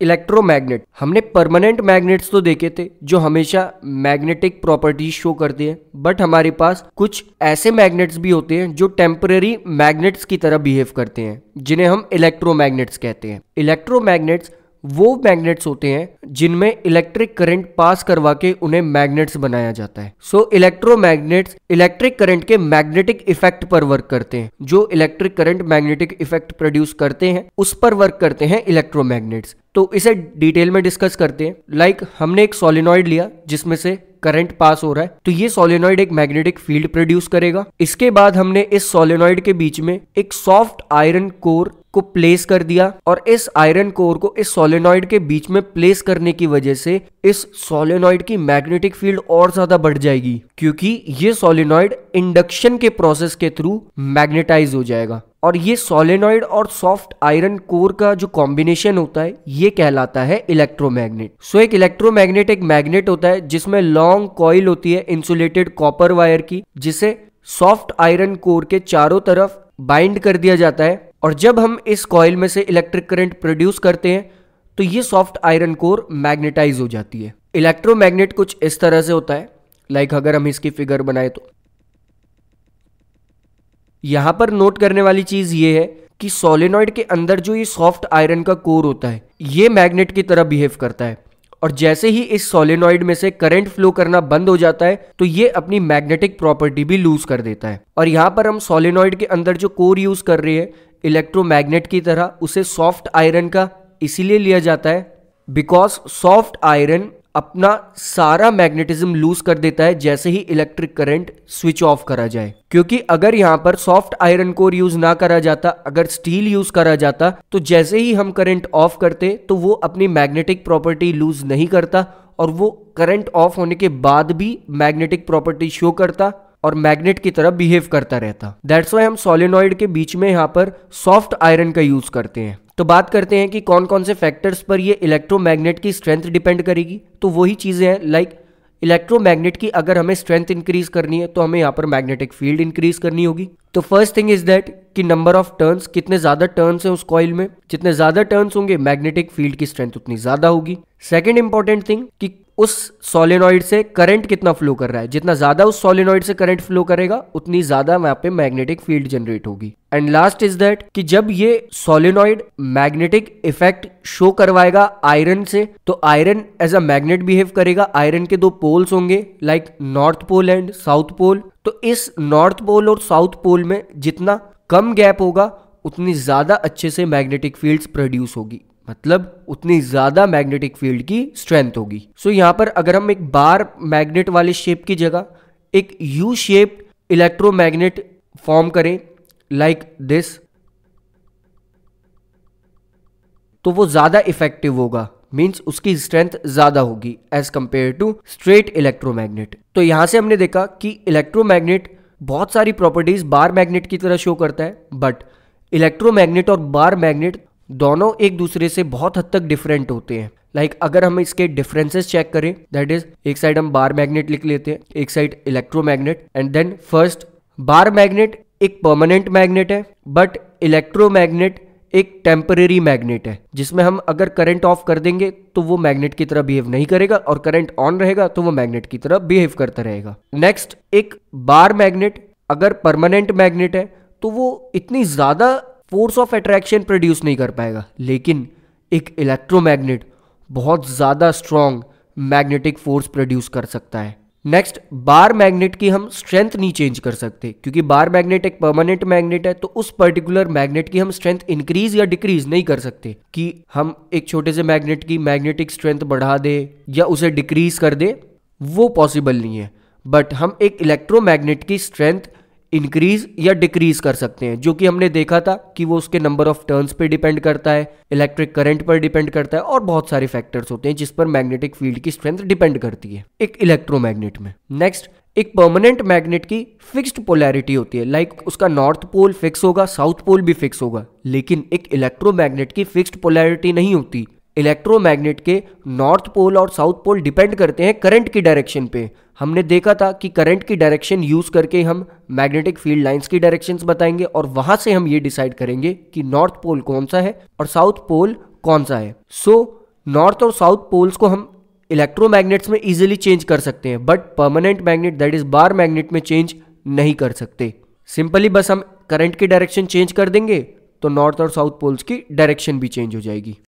electromagnet हमने permanent magnets तो देखे थे जो हमेशा मैग्नेटिक प्रॉपर्टीज शो करते हैं बट हमारे पास कुछ ऐसे मैग्नेट्स भी होते हैं जो टेम्पररी मैग्नेट्स की तरह बिहेव करते हैं जिन्हें हम इलेक्ट्रोमैग्नेट्स कहते हैं इलेक्ट्रोमैग्नेट्स वो मैग्नेट्स होते हैं जिनमें इलेक्ट्रिक करंट पास करवा के उन्हें मैग्नेट्स बनाया जाता है सो इलेक्ट्रोमैग्नेट्स इलेक्ट्रिक करंट के मैग्नेटिक इफेक्ट पर वर्क करते हैं जो electric current magnetic effect produce करते हैं उस पर वर्क करते हैं इलेक्ट्रोमैग्नेट्स तो इसे डिटेल में डिस्कस करते हैं लाइक like, हमने एक सोलिनॉइड लिया जिसमें से करंट पास हो रहा है तो ये सोलिनॉइड एक मैग्नेटिक फील्ड प्रोड्यूस करेगा इसके बाद हमने इस सोलिनॉइड के बीच में एक सॉफ्ट आयरन कोर को प्लेस कर दिया और इस आयरन कोर को इस सोलेनॉइड के बीच में प्लेस करने की वजह से इस सोलेनॉइड की मैग्नेटिक फील्ड और ज्यादा बढ़ जाएगी क्योंकि ये सोलेनॉइड इंडक्शन के प्रोसेस के थ्रू मैग्नेटाइज हो जाएगा और ये सोलेनॉइड और सॉफ्ट आयरन कोर का जो कॉम्बिनेशन होता है ये कहलाता है इलेक्ट्रोमैग्नेट सो एक इलेक्ट्रोमैग्नेट एक मैग्नेट होता है जिसमें लॉन्ग कॉइल होती है इंसुलेटेड कॉपर वायर की जिसे सॉफ्ट आयरन कोर के चारों तरफ बाइंड कर दिया जाता है और जब हम इस कॉयल में से इलेक्ट्रिक करंट प्रोड्यूस करते हैं तो ये सॉफ्ट आयरन कोर मैग्नेटाइज हो जाती है इलेक्ट्रोमैग्नेट कुछ इस तरह से होता है लाइक अगर हम इसकी फिगर बनाए तो यहां पर नोट करने वाली चीज़ ये है कि सोलेनॉइड के अंदर जो ये सॉफ्ट आयरन का कोर होता है ये मैग्नेट की तरह बिहेव करता है और जैसे ही इस सोलिनॉइड में से करंट फ्लो करना बंद हो जाता है तो ये अपनी मैग्नेटिक प्रॉपर्टी भी लूज कर देता है और यहाँ पर हम सोलिनॉइड के अंदर जो कोर यूज कर रहे हैं इलेक्ट्रोमैग्नेट की तरह उसे सॉफ्ट आयरन का इसीलिए लिया जाता है बिकॉज सॉफ्ट आयरन अपना सारा मैग्नेटिज्म लूज कर देता है जैसे ही इलेक्ट्रिक करंट स्विच ऑफ करा जाए क्योंकि अगर यहाँ पर सॉफ्ट आयरन कोर यूज ना करा जाता अगर स्टील यूज करा जाता तो जैसे ही हम करंट ऑफ करते तो वो अपनी मैग्नेटिक प्रॉपर्टी लूज नहीं करता और वो करंट ऑफ होने के बाद भी मैग्नेटिक प्रॉपर्टी शो करता और मैग्नेट की तरह बिहेव करता रहता दैट्स वाई हम सोलिनॉइड के बीच में यहाँ पर सॉफ्ट आयरन का यूज करते हैं तो बात करते हैं कि कौन कौन से फैक्टर्स पर ये इलेक्ट्रोमैग्नेट की स्ट्रेंथ डिपेंड करेगी तो वही चीज़ें हैं लाइक इलेक्ट्रोमैग्नेट की अगर हमें स्ट्रेंथ इंक्रीज करनी है तो हमें यहाँ पर मैग्नेटिक फील्ड इंक्रीज करनी होगी तो फर्स्ट थिंग इज दैट कि नंबर ऑफ टर्न्स कितने ज्यादा टर्न्स हैं उस कॉइल में जितने ज्यादा टर्न्स होंगे मैग्नेटिक फील्ड की स्ट्रेंथ उतनी ज्यादा होगी सेकेंड इंपॉर्टेंट थिंग कि उस सोलेनॉइड से करंट कितना फ्लो कर रहा है जितना ज्यादा उस सोलेनॉइड से करंट फ्लो करेगा उतनी ज्यादा वहां पे मैग्नेटिक फील्ड जनरेट होगी एंड लास्ट इज दैट कि जब ये सोलेनॉइड मैग्नेटिक इफेक्ट शो करवाएगा आयरन से तो iron as a magnet behave करेगा आयरन के दो पोल्स होंगे like north pole and south pole तो इस नॉर्थ पोल और साउथ पोल में जितना कम गैप होगा उतनी ज़्यादा अच्छे से मैग्नेटिक फील्ड्स प्रोड्यूस होगी मतलब उतनी ज्यादा मैग्नेटिक फील्ड की स्ट्रेंथ होगी सो so, यहां पर अगर हम एक बार मैग्नेट वाले शेप की जगह एक यू शेप इलेक्ट्रोमैग्नेट फॉर्म करें लाइक दिस तो वो ज़्यादा इफेक्टिव होगा मीन्स उसकी स्ट्रेंथ ज़्यादा होगी as compare to straight electromagnet तो यहां से हमने देखा कि इलेक्ट्रोमैग्नेट बहुत सारी प्रॉपर्टीज बार मैग्नेट की तरह शो करता है बट इलेक्ट्रोमैग्नेट और बार मैग्नेट दोनों एक दूसरे से बहुत हद तक डिफरेंट होते हैं लाइक like, अगर हम इसके डिफरेंसेस चेक करें दैट इज एक साइड हम बार मैग्नेट लिख लेते हैं एक side electromagnet and then first bar magnet एक परमानेंट मैग्नेट है बट इलेक्ट्रोमैग्नेट एक टेम्पररी मैग्नेट है जिसमें हम अगर करंट ऑफ कर देंगे तो वो मैग्नेट की तरह बिहेव नहीं करेगा और करंट ऑन रहेगा तो वो मैग्नेट की तरह बिहेव करता रहेगा नेक्स्ट एक बार मैग्नेट अगर परमानेंट मैग्नेट है तो वो इतनी ज़्यादा फोर्स ऑफ अट्रैक्शन प्रोड्यूस नहीं कर पाएगा लेकिन एक इलेक्ट्रोमैग्नेट बहुत ज़्यादा स्ट्रॉन्ग मैग्नेटिक फोर्स प्रोड्यूस कर सकता है नेक्स्ट बार मैग्नेट की हम स्ट्रेंथ नहीं चेंज कर सकते क्योंकि बार मैग्नेट एक परमानेंट मैग्नेट है तो उस पर्टिकुलर मैग्नेट की हम स्ट्रेंथ इंक्रीज या डिक्रीज नहीं कर सकते कि हम एक छोटे से मैग्नेट की मैग्नेटिक स्ट्रेंथ बढ़ा दे या उसे डिक्रीज कर दे वो पॉसिबल नहीं है बट हम एक इलेक्ट्रोमैग्नेट की स्ट्रेंथ इंक्रीज या डिक्रीज कर सकते हैं जो कि हमने देखा था कि वो उसके नंबर ऑफ टर्न्स पे डिपेंड करता है इलेक्ट्रिक करंट पर डिपेंड करता है और बहुत सारे फैक्टर्स होते हैं जिस पर मैग्नेटिक फील्ड की स्ट्रेंथ डिपेंड करती है एक इलेक्ट्रोमैग्नेट में नेक्स्ट एक परमानेंट मैग्नेट की फिक्स्ड पोलैरिटी होती है लाइक like उसका नॉर्थ पोल फिक्स होगा साउथ पोल भी फिक्स होगा लेकिन एक इलेक्ट्रोमैग्नेट की फिक्स्ड पोलैरिटी नहीं होती इलेक्ट्रोमैग्नेट के नॉर्थ पोल और साउथ पोल डिपेंड करते हैं करंट की डायरेक्शन पे हमने देखा था कि करंट की डायरेक्शन यूज़ करके हम मैग्नेटिक फील्ड लाइंस की डायरेक्शंस बताएंगे और वहां से हम ये डिसाइड करेंगे कि नॉर्थ पोल कौन सा है और साउथ पोल कौन सा है सो so, नॉर्थ और साउथ पोल्स को हम इलेक्ट्रोमैग्नेट्स में इजीली चेंज कर सकते हैं but permanent magnet that is bar magnet में चेंज नहीं कर सकते सिंपली बस हम करंट की डायरेक्शन चेंज कर देंगे तो नॉर्थ और साउथ पोल्स की डायरेक्शन भी चेंज हो जाएगी